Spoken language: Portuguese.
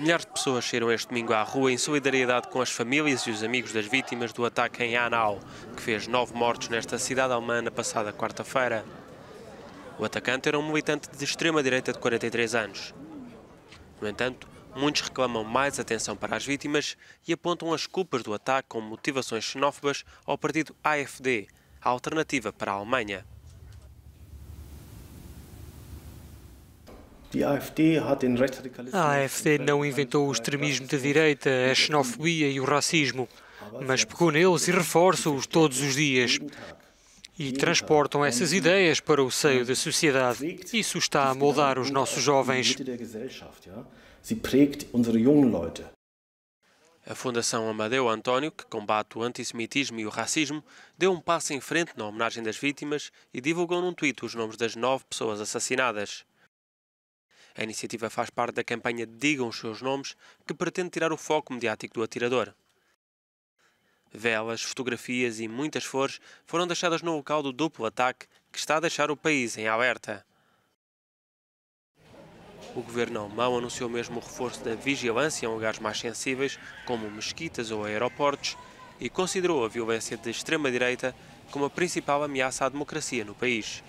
Milhares de pessoas saíram este domingo à rua em solidariedade com as famílias e os amigos das vítimas do ataque em Hanau, que fez nove mortos nesta cidade alemã na passada quarta-feira. O atacante era um militante de extrema-direita de 43 anos. No entanto, muitos reclamam mais atenção para as vítimas e apontam as culpas do ataque como motivações xenófobas ao partido AfD, a alternativa para a Alemanha. A AfD não inventou o extremismo de direita, a xenofobia e o racismo, mas pegou neles e reforça-os todos os dias. E transportam essas ideias para o seio da sociedade. Isso está a moldar os nossos jovens. A Fundação Amadeu António, que combate o antissemitismo e o racismo, deu um passo em frente na homenagem das vítimas e divulgou num tweet os nomes das nove pessoas assassinadas. A iniciativa faz parte da campanha Digam os Seus Nomes, que pretende tirar o foco mediático do atirador. Velas, fotografias e muitas flores foram deixadas no local do duplo ataque, que está a deixar o país em alerta. O governo alemão anunciou mesmo o reforço da vigilância em lugares mais sensíveis, como mesquitas ou aeroportos, e considerou a violência de extrema-direita como a principal ameaça à democracia no país.